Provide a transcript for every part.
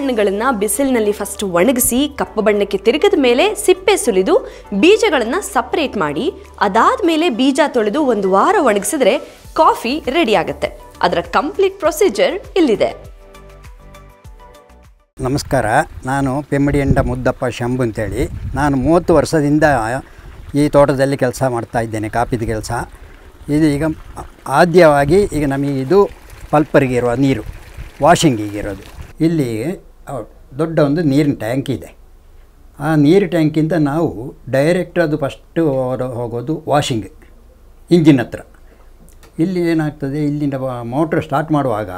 ಹಣ್ಣುಗಳನ್ನು ಬಿಸಿಲಿನಲ್ಲಿ ಫಸ್ಟ್ ಒಣಗಿಸಿ ಕಪ್ಪು ಬಣ್ಣಕ್ಕೆ ತಿರುಗಿದ ಮೇಲೆ ಸಿಪ್ಪೆ ಸುಲಿದು ಬೀಜಗಳನ್ನು ಸಪ್ರೇಟ್ ಮಾಡಿ ಅದಾದ ಮೇಲೆ ಬೀಜ ತೊಳೆದು ಒಂದು ವಾರ ಒಣಗಿಸಿದ್ರೆ ಕಾಫಿ ರೆಡಿ ಆಗುತ್ತೆ ಅದರ ಕಂಪ್ಲೀಟ್ ಪ್ರೊಸೀಜರ್ ಇಲ್ಲಿದೆ ನಮಸ್ಕಾರ ನಾನು ಪೆಮ್ಮಡಿಯಂಡ ಮುದ್ದಪ್ಪ ಶಂಭು ಅಂತೇಳಿ ನಾನು ಮೂವತ್ತು ವರ್ಷದಿಂದ ಈ ತೋಟದಲ್ಲಿ ಕೆಲಸ ಮಾಡ್ತಾ ಇದ್ದೇನೆ ಕಾಪಿದ ಕೆಲಸ ಇದು ಈಗ ಆದ್ಯವಾಗಿ ಈಗ ನಮಗೆ ಇದು ಪಲ್ಪರಿಗಿರುವ ನೀರು ಇರೋದು ಇಲ್ಲಿ ದೊಡ್ಡ ಒಂದು ನೀರಿನ ಟ್ಯಾಂಕ್ ಇದೆ ಆ ನೀರು ಟ್ಯಾಂಕಿಂದ ನಾವು ಡೈರೆಕ್ಟ್ ಅದು ಫಸ್ಟು ಹೋಗೋದು ವಾಷಿಂಗ್ ಇಂಜಿನ್ ಹತ್ರ ಇಲ್ಲಿ ಏನಾಗ್ತದೆ ಇಲ್ಲಿಂದ ಮೋಟ್ರ್ ಸ್ಟಾರ್ಟ್ ಮಾಡುವಾಗ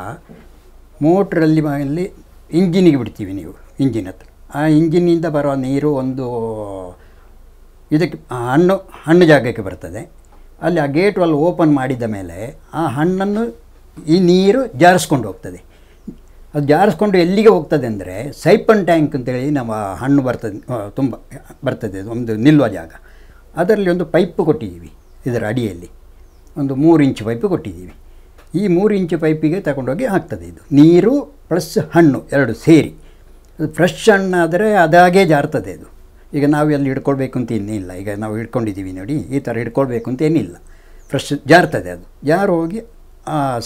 ಮೋಟ್ರಲ್ಲಿ ಅಲ್ಲಿ ಇಂಜಿನಿಗೆ ಬಿಡ್ತೀವಿ ನೀವು ಇಂಜಿನ್ ಹತ್ರ ಆ ಇಂಜಿನಿಂದ ಬರೋ ನೀರು ಒಂದು ಇದಕ್ಕೆ ಹಣ್ಣು ಹಣ್ಣು ಜಾಗಕ್ಕೆ ಬರ್ತದೆ ಅಲ್ಲಿ ಆ ಗೇಟ್ ಅಲ್ಲಿ ಓಪನ್ ಮಾಡಿದ ಮೇಲೆ ಆ ಹಣ್ಣನ್ನು ಈ ನೀರು ಜಾರಿಸ್ಕೊಂಡು ಹೋಗ್ತದೆ ಅದು ಜಾರಿಸ್ಕೊಂಡು ಎಲ್ಲಿಗೆ ಹೋಗ್ತದೆ ಅಂದರೆ ಸೈಪನ್ ಟ್ಯಾಂಕ್ ಅಂತೇಳಿ ನಮ್ಮ ಹಣ್ಣು ಬರ್ತದೆ ತುಂಬ ಬರ್ತದೆ ಒಂದು ನಿಲ್ಲುವ ಜಾಗ ಅದರಲ್ಲಿ ಒಂದು ಪೈಪ್ ಕೊಟ್ಟಿದ್ದೀವಿ ಇದರ ಅಡಿಯಲ್ಲಿ ಒಂದು ಮೂರು ಇಂಚು ಪೈಪ್ ಕೊಟ್ಟಿದ್ದೀವಿ ಈ ಮೂರು ಇಂಚು ಪೈಪಿಗೆ ತಗೊಂಡೋಗಿ ಹಾಕ್ತದೆ ಇದು ನೀರು ಪ್ಲಸ್ ಹಣ್ಣು ಎರಡು ಸೇರಿ ಅದು ಫ್ರೆಶ್ ಹಣ್ಣಾದರೆ ಅದಾಗೇ ಜಾರ್ತದೆ ಇದು ಈಗ ನಾವು ಎಲ್ಲಿ ಹಿಡ್ಕೊಳ್ಬೇಕು ಅಂತ ಏನಿಲ್ಲ ಈಗ ನಾವು ಹಿಡ್ಕೊಂಡಿದ್ದೀವಿ ನೋಡಿ ಈ ಥರ ಹಿಡ್ಕೊಳ್ಬೇಕು ಅಂತ ಏನಿಲ್ಲ ಫ್ರೆಶ್ ಜಾರ್ತದೆ ಅದು ಜಾರು ಹೋಗಿ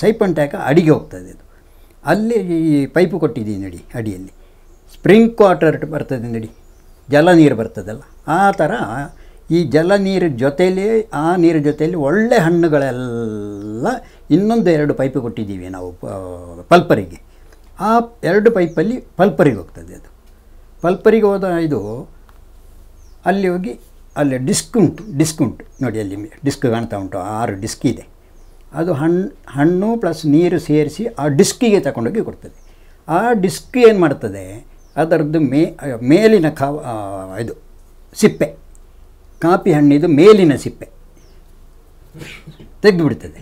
ಸೈಪನ್ ಟ್ಯಾಕ ಅಡಿಗೆ ಹೋಗ್ತದೆ ಅದು ಅಲ್ಲಿ ಈ ಪೈಪು ಕೊಟ್ಟಿದ್ದೀವಿ ನೋಡಿ ಅಡಿಯಲ್ಲಿ ಸ್ಪ್ರಿಂಗ್ ವಾಟರ್ ಬರ್ತದೆ ನೋಡಿ ಜಲ ನೀರು ಬರ್ತದಲ್ಲ ಆ ಥರ ಈ ಜಲ ನೀರು ಜೊತೆಯಲ್ಲಿ ಆ ನೀರು ಜೊತೆಯಲ್ಲಿ ಒಳ್ಳೆ ಹಣ್ಣುಗಳೆಲ್ಲ ಇನ್ನೊಂದು ಎರಡು ಪೈಪು ಕೊಟ್ಟಿದ್ದೀವಿ ನಾವು ಪಲ್ಪರಿಗೆ ಆ ಎರಡು ಪೈಪಲ್ಲಿ ಪಲ್ಪರಿಗೆ ಹೋಗ್ತದೆ ಅದು ಪಲ್ಪರಿಗೆ ಹೋದ ಇದು ಅಲ್ಲಿ ಹೋಗಿ ಅಲ್ಲಿ ಡಿಸ್ಕ್ ಉಂಟು ಡಿಸ್ಕ್ ಉಂಟು ನೋಡಿ ಅಲ್ಲಿ ಡಿಸ್ಕ್ ಕಾಣ್ತಾ ಉಂಟು ಆರು ಡಿಸ್ಕ್ ಇದೆ ಅದು ಹಣ್ಣು ಹಣ್ಣು ಪ್ಲಸ್ ನೀರು ಸೇರಿಸಿ ಆ ಡಿಸ್ಕಿಗೆ ತಗೊಂಡೋಗಿ ಕೊಡ್ತದೆ ಆ ಡಿಸ್ಕ್ ಏನು ಮಾಡ್ತದೆ ಅದರದ್ದು ಮೇ ಮೇಲಿನ ಕಾ ಇದು ಸಿಪ್ಪೆ ಕಾಪಿ ಹಣ್ಣಿದು ಮೇಲಿನ ಸಿಪ್ಪೆ ತೆಗೆದುಬಿಡ್ತದೆ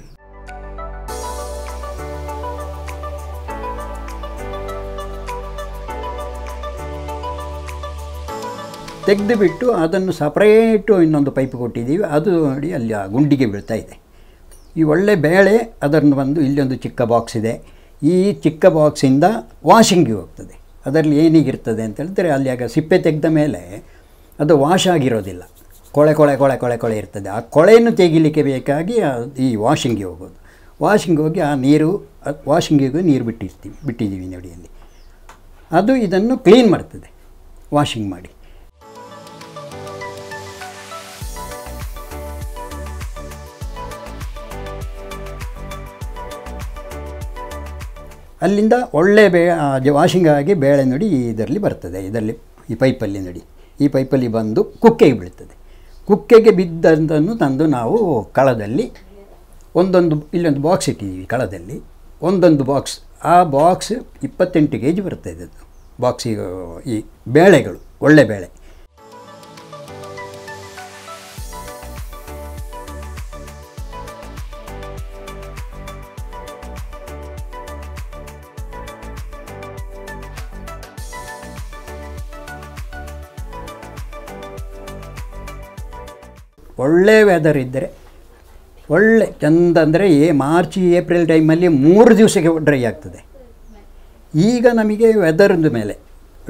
ತೆಗೆದುಬಿಟ್ಟು ಅದನ್ನು ಸಪ್ರೇಟು ಇನ್ನೊಂದು ಪೈಪ್ ಕೊಟ್ಟಿದ್ದೀವಿ ಅದು ನೋಡಿ ಅಲ್ಲಿ ಆ ಗುಂಡಿಗೆ ಬೀಳ್ತಾ ಇದೆ ಈ ಒಳ್ಳೆ ಬೇಳೆ ಅದನ್ನು ಬಂದು ಇಲ್ಲೊಂದು ಚಿಕ್ಕ ಬಾಕ್ಸ್ ಇದೆ ಈ ಚಿಕ್ಕ ಬಾಕ್ಸಿಂದ ವಾಷಿಂಗಿಗೆ ಹೋಗ್ತದೆ ಅದರಲ್ಲಿ ಏನೀಗಿರ್ತದೆ ಅಂತ ಹೇಳಿದ್ರೆ ಅಲ್ಲಿ ಆಗ ಸಿಪ್ಪೆ ತೆಗೆದ ಮೇಲೆ ಅದು ವಾಶ್ ಆಗಿರೋದಿಲ್ಲ ಕೊಳೆ ಕೊಳೆ ಕೊಳೆ ಕೊಳೆ ಕೊಳೆ ಇರ್ತದೆ ಆ ಕೊಳೆಯನ್ನು ತೆಗಿಲಿಕ್ಕೆ ಬೇಕಾಗಿ ಈ ವಾಷಿಂಗಿಗೆ ಹೋಗೋದು ವಾಷಿಂಗ್ ಹೋಗಿ ಆ ನೀರು ವಾಷಿಂಗಿಗೆ ನೀರು ಬಿಟ್ಟಿರ್ತೀವಿ ಬಿಟ್ಟಿದ್ದೀವಿ ನೋಡಿಯಲ್ಲಿ ಅದು ಇದನ್ನು ಕ್ಲೀನ್ ಮಾಡ್ತದೆ ವಾಷಿಂಗ್ ಮಾಡಿ ಅಲ್ಲಿಂದ ಒಳ್ಳೆ ಬೇ ವಾಷಿಂಗ್ ಆಗಿ ಬೇಳೆ ನುಡಿ ಇದರಲ್ಲಿ ಬರ್ತದೆ ಇದರಲ್ಲಿ ಈ ಪೈಪಲ್ಲಿ ನುಡಿ ಈ ಪೈಪಲ್ಲಿ ಬಂದು ಕುಕ್ಕೆಗೆ ಬೀಳ್ತದೆ ಕುಕ್ಕೆಗೆ ಬಿದ್ದಂತನ್ನು ತಂದು ನಾವು ಕಳದಲ್ಲಿ ಒಂದೊಂದು ಇಲ್ಲೊಂದು ಬಾಕ್ಸ್ ಇಟ್ಟಿದ್ದೀವಿ ಕಳದಲ್ಲಿ ಒಂದೊಂದು ಬಾಕ್ಸ್ ಆ ಬಾಕ್ಸ್ ಇಪ್ಪತ್ತೆಂಟು ಕೆ ಜಿ ಬರ್ತದೆ ಅದು ಬಾಕ್ಸಿಗೆ ಈ ಬೇಳೆಗಳು ಒಳ್ಳೆ ಬೇಳೆ ಒಳ್ಳೆ ವೆದರ್ ಇದ್ದರೆ ಒಳ್ಳೆ ಚಂದ ಅಂದರೆ ಏ ಮಾರ್ಚ್ ಏಪ್ರಿಲ್ ಟೈಮಲ್ಲಿ ಮೂರು ದಿವಸಕ್ಕೆ ಡ್ರೈ ಆಗ್ತದೆ ಈಗ ನಮಗೆ ವೆದರ್ದ ಮೇಲೆ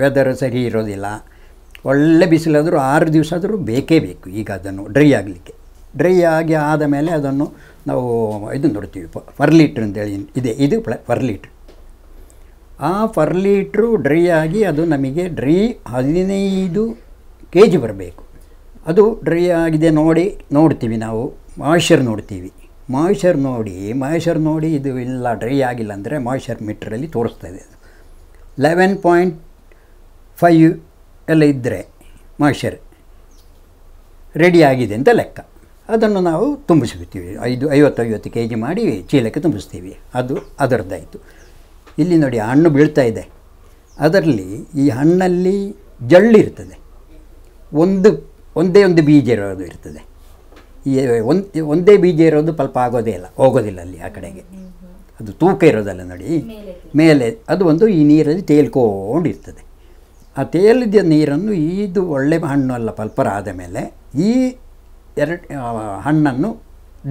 ವೆದರ್ ಸರಿ ಇರೋದಿಲ್ಲ ಒಳ್ಳೆ ಬಿಸಿಲಾದರೂ ಆರು ದಿವಸ ಆದರೂ ಬೇಕೇ ಬೇಕು ಈಗ ಅದನ್ನು ಡ್ರೈ ಆಗಲಿಕ್ಕೆ ಡ್ರೈ ಆಗಿ ಆದ ಮೇಲೆ ಅದನ್ನು ನಾವು ಇದು ನೋಡ್ತೀವಿ ಫರ್ ಲೀಟ್ರ್ ಅಂತೇಳಿ ಇದೆ ಇದು ಪ್ಲ ಫರ್ ಲೀಟ್ರ್ ಆ ಫರ್ ಲೀಟ್ರು ಡ್ರೈ ಆಗಿ ಅದು ನಮಗೆ ಡ್ರೈ ಹದಿನೈದು ಕೆ ಜಿ ಬರಬೇಕು ಅದು ಡ್ರೈ ಆಗಿದೆ ನೋಡಿ ನೋಡ್ತೀವಿ ನಾವು ಮಾಯ್ಶರ್ ನೋಡ್ತೀವಿ ಮಾಯ್ಶರ್ ನೋಡಿ ಮಾಯ್ಶರ್ ನೋಡಿ ಇದು ಇಲ್ಲ ಡ್ರೈ ಆಗಿಲ್ಲ ಅಂದರೆ ಮಾಯ್ಶರ್ ಮೀಟ್ರಲ್ಲಿ ತೋರಿಸ್ತಾ ಇದೆ ಲೆವೆನ್ ಪಾಯಿಂಟ್ ಫೈವ್ ಎಲ್ಲ ಇದ್ದರೆ ಮಾಯಶರ್ ರೆಡಿ ಆಗಿದೆ ಅಂತ ಲೆಕ್ಕ ಅದನ್ನು ನಾವು ತುಂಬಿಸ್ಬಿಡ್ತೀವಿ ಐದು ಐವತ್ತೈವತ್ತು ಕೆ ಜಿ ಮಾಡಿ ಚೀಲಕ್ಕೆ ತುಂಬಿಸ್ತೀವಿ ಅದು ಅದರದ್ದಾಯಿತು ಇಲ್ಲಿ ನೋಡಿ ಹಣ್ಣು ಬೀಳ್ತಾ ಇದೆ ಅದರಲ್ಲಿ ಈ ಹಣ್ಣಲ್ಲಿ ಜಳ್ಳಿರ್ತದೆ ಒಂದು ಒಂದೇ ಒಂದು ಬೀಜ ಇರೋದು ಇರ್ತದೆ ಈ ಒಂದು ಒಂದೇ ಬೀಜ ಇರೋದು ಪಲ್ಪ ಆಗೋದೇ ಇಲ್ಲ ಹೋಗೋದಿಲ್ಲ ಅಲ್ಲಿ ಆ ಕಡೆಗೆ ಅದು ತೂಕ ಇರೋದಲ್ಲ ನೋಡಿ ಮೇಲೆ ಅದು ಒಂದು ಈ ನೀರಲ್ಲಿ ತೇಲ್ಕೊಂಡಿರ್ತದೆ ಆ ತೇಲಿದ ನೀರನ್ನು ಇದು ಒಳ್ಳೆ ಹಣ್ಣು ಅಲ್ಲ ಪಲ್ಪರ ಆದ ಮೇಲೆ ಈ ಎರಡು ಹಣ್ಣನ್ನು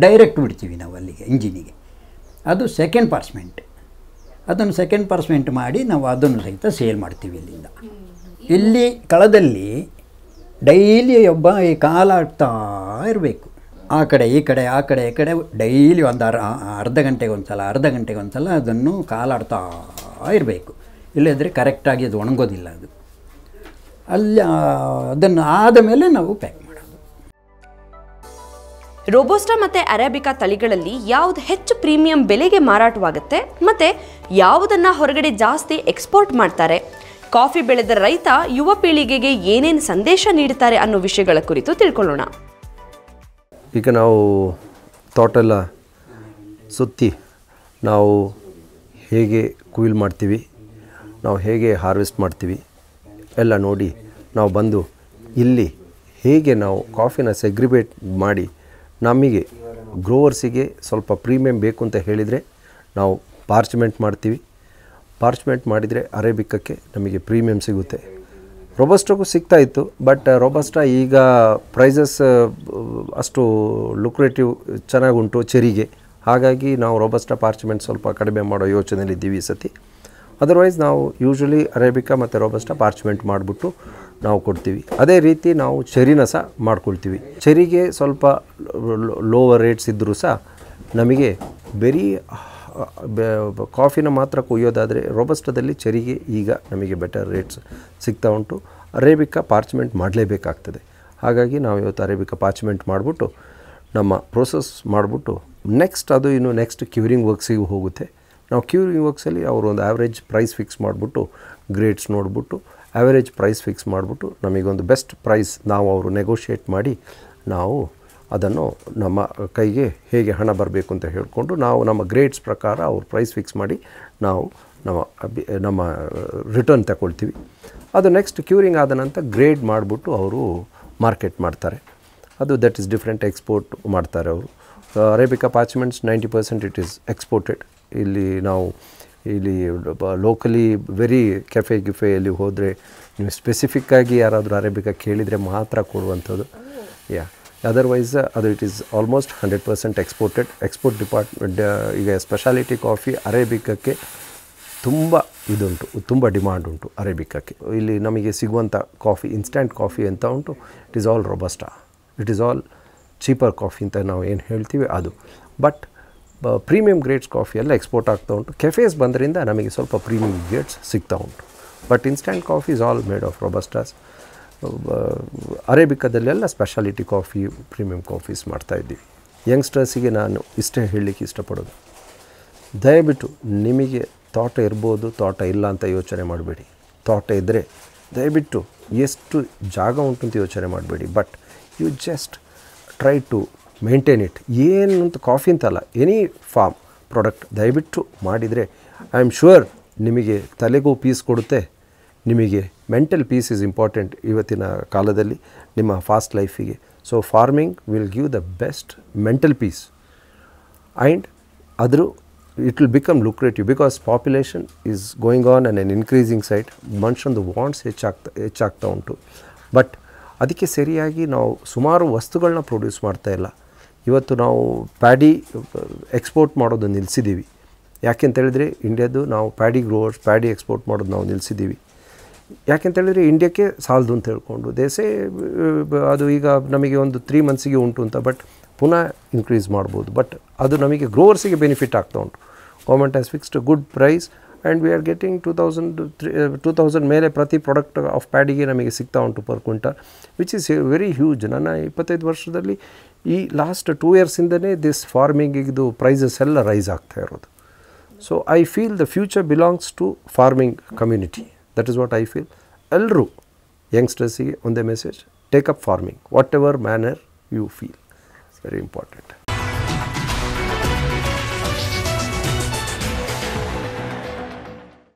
ಡೈರೆಕ್ಟ್ ಬಿಡ್ತೀವಿ ನಾವು ಅಲ್ಲಿಗೆ ಇಂಜಿನಿಗೆ ಅದು ಸೆಕೆಂಡ್ ಪಾರ್ಸ್ಮೆಂಟ್ ಅದನ್ನು ಸೆಕೆಂಡ್ ಪಾರ್ಸ್ಮೆಂಟ್ ಮಾಡಿ ನಾವು ಅದನ್ನು ಸಹಿತ ಸೇಲ್ ಮಾಡ್ತೀವಿ ಇಲ್ಲಿಂದ ಇಲ್ಲಿ ಕಳದಲ್ಲಿ ಡೈಲಿ ಒಬ್ಬ ಈ ಕಾಲಾಡ್ತಾ ಇರಬೇಕು ಆ ಕಡೆ ಈ ಕಡೆ ಆ ಕಡೆ ಈ ಕಡೆ ಡೈಲಿ ಒಂದು ಅರ್ ಅರ್ಧ ಗಂಟೆಗೆ ಅರ್ಧ ಗಂಟೆಗೆ ಅದನ್ನು ಕಾಲಾಡ್ತಾ ಇರಬೇಕು ಇಲ್ಲದ್ರೆ ಕರೆಕ್ಟಾಗಿ ಅದು ಒಣಗೋದಿಲ್ಲ ಅದು ಅಲ್ಲಿ ಅದನ್ನು ಆದ ಮೇಲೆ ನಾವು ಪ್ಯಾಕ್ ಮಾಡೋದು ರೋಬೋಸ್ಟಾ ಮತ್ತು ಅರೇಬಿಕಾ ತಳಿಗಳಲ್ಲಿ ಯಾವುದು ಹೆಚ್ಚು ಪ್ರೀಮಿಯಂ ಬೆಲೆಗೆ ಮಾರಾಟವಾಗುತ್ತೆ ಮತ್ತು ಯಾವುದನ್ನು ಹೊರಗಡೆ ಜಾಸ್ತಿ ಎಕ್ಸ್ಪೋರ್ಟ್ ಮಾಡ್ತಾರೆ ಕಾಫಿ ಬೆಳೆದ ರೈತ ಯುವ ಪೀಳಿಗೆಗೆ ಏನೇನು ಸಂದೇಶ ನೀಡುತ್ತಾರೆ ಅನ್ನೋ ವಿಷಯಗಳ ಕುರಿತು ತಿಳ್ಕೊಳ್ಳೋಣ ಈಗ ನಾವು ತೋಟೆಲ್ಲ ಸುತ್ತಿ ನಾವು ಹೇಗೆ ಕುಯಿಲ್ ಮಾಡ್ತೀವಿ ನಾವು ಹೇಗೆ ಹಾರ್ವೆಸ್ಟ್ ಮಾಡ್ತೀವಿ ಎಲ್ಲ ನೋಡಿ ನಾವು ಬಂದು ಇಲ್ಲಿ ಹೇಗೆ ನಾವು ಕಾಫಿನ ಸೆಗ್ರಿಬೇಟ್ ಮಾಡಿ ನಮಗೆ ಗ್ರೋವರ್ಸಿಗೆ ಸ್ವಲ್ಪ ಪ್ರೀಮಿಯಂ ಬೇಕು ಅಂತ ಹೇಳಿದರೆ ನಾವು ಪಾರ್ಚ್ಮೆಂಟ್ ಮಾಡ್ತೀವಿ ಪಾರ್ಚ್ಮೆಂಟ್ ಮಾಡಿದರೆ ಅರೇಬಿಕಕ್ಕೆ ನಮಗೆ ಪ್ರೀಮಿಯಂ ಸಿಗುತ್ತೆ ಸಿಗ್ತಾ ಇತ್ತು ಬಟ್ ರೋಬಸ್ಟ ಈಗ ಪ್ರೈಸಸ್ ಅಷ್ಟು ಲುಕ್ರೇಟಿವ್ ಉಂಟು ಚೆರಿಗೆ ಹಾಗಾಗಿ ನಾವು ರೋಬಸ್ಟಾ ಪಾರ್ಚ್ಮೆಂಟ್ ಸ್ವಲ್ಪ ಕಡಿಮೆ ಮಾಡೋ ಯೋಚನೆಯಲ್ಲಿದ್ದೀವಿ ಈ ಸತಿ ಅದರ್ವೈಸ್ ನಾವು ಯೂಶ್ವಲಿ ಅರೇಬಿಕಾ ಮತ್ತು ರೋಬಸ್ಟಾ ಪಾರ್ಚ್ಮೆಂಟ್ ಮಾಡಿಬಿಟ್ಟು ನಾವು ಕೊಡ್ತೀವಿ ಅದೇ ರೀತಿ ನಾವು ಚೆರಿನ ಸಹ ಮಾಡ್ಕೊಳ್ತೀವಿ ಚೆರಿಗೆ ಸ್ವಲ್ಪ ಲೋವರ್ ರೇಟ್ಸ್ ಇದ್ದರೂ ಸಹ ನಮಗೆ ಬೆರಿ ಕಾಫಿನ ಮಾತ್ರ ಕುಯ್ಯೋದಾದರೆ ರೋಬಸ್ಟದಲ್ಲಿ ಚರಿಗೆ ಈಗ ನಮಗೆ ಬೆಟರ್ ರೇಟ್ಸ್ ಸಿಗ್ತಾ ಉಂಟು ಅರೇಬಿಕಾ ಪಾರ್ಚ್ಮೆಂಟ್ ಮಾಡಲೇಬೇಕಾಗ್ತದೆ ಹಾಗಾಗಿ ನಾವು ಇವತ್ತು ಅರೇಬಿಕಾ ಪಾರ್ಚ್ಮೆಂಟ್ ಮಾಡಿಬಿಟ್ಟು ನಮ್ಮ ಪ್ರೋಸೆಸ್ ಮಾಡಿಬಿಟ್ಟು ನೆಕ್ಸ್ಟ್ ಅದು ಇನ್ನು ನೆಕ್ಸ್ಟ್ ಕ್ಯೂರಿಂಗ್ ವರ್ಕ್ಸಿಗೂ ಹೋಗುತ್ತೆ ನಾವು ಕ್ಯೂರಿಂಗ್ ವರ್ಕ್ಸಲ್ಲಿ ಅವರು ಒಂದು ಆ್ಯಾವ್ರೇಜ್ ಪ್ರೈಸ್ ಫಿಕ್ಸ್ ಮಾಡಿಬಿಟ್ಟು ಗ್ರೇಡ್ಸ್ ನೋಡಿಬಿಟ್ಟು ಆ್ಯಾವ್ರೇಜ್ ಪ್ರೈಸ್ ಫಿಕ್ಸ್ ಮಾಡಿಬಿಟ್ಟು ನಮಗೊಂದು ಬೆಸ್ಟ್ ಪ್ರೈಸ್ ನಾವು ಅವರು ನೆಗೋಷಿಯೇಟ್ ಮಾಡಿ ನಾವು ಅದನ್ನು ನಮ್ಮ ಕೈಗೆ ಹೇಗೆ ಹಣ ಬರಬೇಕು ಅಂತ ಹೇಳಿಕೊಂಡು ನಾವು ನಮ್ಮ ಗ್ರೇಡ್ಸ್ ಪ್ರಕಾರ ಅವ್ರ ಪ್ರೈಸ್ ಫಿಕ್ಸ್ ಮಾಡಿ ನಾವು ನಮ್ಮ ನಮ್ಮ ರಿಟರ್ನ್ ತಗೊಳ್ತೀವಿ ಅದು ನೆಕ್ಸ್ಟ್ ಕ್ಯೂರಿಂಗ್ ಆದ ನಂತರ ಗ್ರೇಡ್ ಮಾಡಿಬಿಟ್ಟು ಅವರು ಮಾರ್ಕೆಟ್ ಮಾಡ್ತಾರೆ ಅದು ದಟ್ ಇಸ್ ಡಿಫ್ರೆಂಟ್ ಎಕ್ಸ್ಪೋರ್ಟ್ ಮಾಡ್ತಾರೆ ಅವರು arabica parchments ninety percent it is exported ಇಲ್ಲಿ ನಾವು ಇಲ್ಲಿ ಲೋಕಲಿ ವೆರಿ ಕೆಫೆ ಗಿಫೆಯಲ್ಲಿ ಹೋದರೆ ನೀವು ಸ್ಪೆಸಿಫಿಕ್ಕಾಗಿ ಯಾರಾದರೂ ಅರೇಬಿಕಾ ಕೇಳಿದರೆ ಮಾತ್ರ ಕೊಡುವಂಥದ್ದು ಯಾ otherwise uh, other it is almost 100% exported export department ಈಗ ಸ್ಪೆಷಾಲಿಟಿ ಕಾಫಿ ಅರೇಬಿಕಕ್ಕೆ ತುಂಬ ಇದುಂಟು ತುಂಬ ಡಿಮಾಂಡ್ ಉಂಟು ಅರೇಬಿಕಕ್ಕೆ ಇಲ್ಲಿ ನಮಗೆ ಸಿಗುವಂಥ ಕಾಫಿ ಇನ್ಸ್ಟಂಟ್ ಕಾಫಿ ಅಂತ ಉಂಟು it is all robusta it is all cheaper coffee ಅಂತ ನಾವು ಏನು ಹೇಳ್ತೀವಿ ಅದು ಬಟ್ ಪ್ರೀಮಿಯಂ ಗ್ರೇಡ್ಸ್ ಕಾಫಿ ಎಲ್ಲ ಎಕ್ಸ್ಪೋರ್ಟ್ ಆಗ್ತಾ ಉಂಟು ಕೆಫೇಸ್ ಬಂದರಿಂದ ನಮಗೆ ಸ್ವಲ್ಪ ಪ್ರೀಮಿಯಂ ಗ್ರೇಡ್ಸ್ ಸಿಗ್ತಾ ಉಂಟು but instant coffee is all made of robustas ಅರೇಬಿಕಾದಲ್ಲೆಲ್ಲ ಸ್ಪೆಷಾಲಿಟಿ ಕಾಫಿ ಪ್ರೀಮಿಯಂ ಕಾಫೀಸ್ ಮಾಡ್ತಾಯಿದ್ದೀವಿ ಯಂಗ್ಸ್ಟರ್ಸಿಗೆ ನಾನು ಇಷ್ಟೇ ಹೇಳಲಿಕ್ಕೆ ಇಷ್ಟಪಡೋದು ದಯವಿಟ್ಟು ನಿಮಗೆ ತೋಟ ಇರ್ಬೋದು ತೋಟ ಇಲ್ಲ ಅಂತ ಯೋಚನೆ ಮಾಡಬೇಡಿ ತೋಟ ಇದ್ದರೆ ದಯವಿಟ್ಟು ಎಷ್ಟು ಜಾಗ ಉಂಟು ಅಂತ ಯೋಚನೆ ಮಾಡಬೇಡಿ but you just try to maintain it ಏನು ಅಂತ ಕಾಫಿ ಅಂತಲ್ಲ ಎನಿ ಫಾರ್ಮ್ ಪ್ರಾಡಕ್ಟ್ ದಯವಿಟ್ಟು ಮಾಡಿದರೆ ಐ ಆಮ್ ಶ್ಯೂರ್ ನಿಮಗೆ ತಲೆಗೂ ಪೀಸ್ ಕೊಡುತ್ತೆ ನಿಮಗೆ ಮೆಂಟಲ್ ಪೀಸ್ ಈಸ್ ಇಂಪಾರ್ಟೆಂಟ್ ಇವತ್ತಿನ ಕಾಲದಲ್ಲಿ ನಿಮ್ಮ ಫಾಸ್ಟ್ ಲೈಫಿಗೆ so farming will give the best mental peace and ಅದರೂ it will become lucrative because population is going on an in increasing side ಮನುಷ್ಯನದು wants ಹೆಚ್ಚಾಗ್ತಾ ಹೆಚ್ಚಾಗ್ತಾ ಉಂಟು ಬಟ್ ಅದಕ್ಕೆ ಸರಿಯಾಗಿ ನಾವು ಸುಮಾರು ವಸ್ತುಗಳನ್ನ ಪ್ರೊಡ್ಯೂಸ್ ಮಾಡ್ತಾ ಇಲ್ಲ ಇವತ್ತು ನಾವು ಪ್ಯಾಡಿ ಎಕ್ಸ್ಪೋರ್ಟ್ uh, ಮಾಡೋದು ನಿಲ್ಲಿಸಿದ್ದೀವಿ ಹೇಳಿದ್ರೆ ಇಂಡಿಯಾದು ನಾವು ಪ್ಯಾಡಿ ಗ್ರೋವರ್ಸ್ ಪ್ಯಾಡಿ ಎಕ್ಸ್ಪೋರ್ಟ್ ಮಾಡೋದು ನಾವು ನಿಲ್ಲಿಸಿದ್ದೀವಿ ಯಾಕೆ ಅಂತ ಹೇಳಿದ್ರೆ ಇಂಡಿಯಾದಕ್ಕೆ ಸಾಲ್ದು ಅಂತ ಹೇಳ್ಕೊಂಡ್ರು ದೇ ಸೇ ಅದು ಈಗ ನಮಗೆ ಒಂದು 3 ಮಂತ್ಸ್ ಗೆ ಇಂಟು ಅಂತ ಬಟ್ ಪುನ ಇನ್ಕ್ರೀಸ್ ಮಾಡಬಹುದು ಬಟ್ ಅದು ನಮಗೆ ಗ್ರೋವರ್ಸ್ ಗೆ बेनिफिट ಆಗ್ತಾ ಇರುತ್ತೆ government has fixed a good price and we are getting 2000 2000 ಮೇರೆ ಪ್ರತಿ ಪ್ರಾಡಕ್ಟ್ ಆಫ್ ಪ್ಯಾಡಿ ಗೆ ನಮಗೆ ಸಿಗತಾ ಇಂಟು per quintal which is a very huge ನಾನು 25 ವರ್ಷದಲ್ಲಿ ಈ लास्ट 2 ಇಯರ್ಸ್ ಇಂದನೇ this ಫಾರ್ಮಿಂಗ್ ಗೆದು ಪ್ರೈಸೆಸ್ ಎಲ್ಲ ರೈಸ್ ಆಗ್ತಾ ಇರೋದು so I feel the future belongs to farming community That is what I feel. Elru, youngsters on the message, take up farming, whatever manner you feel. It's very important.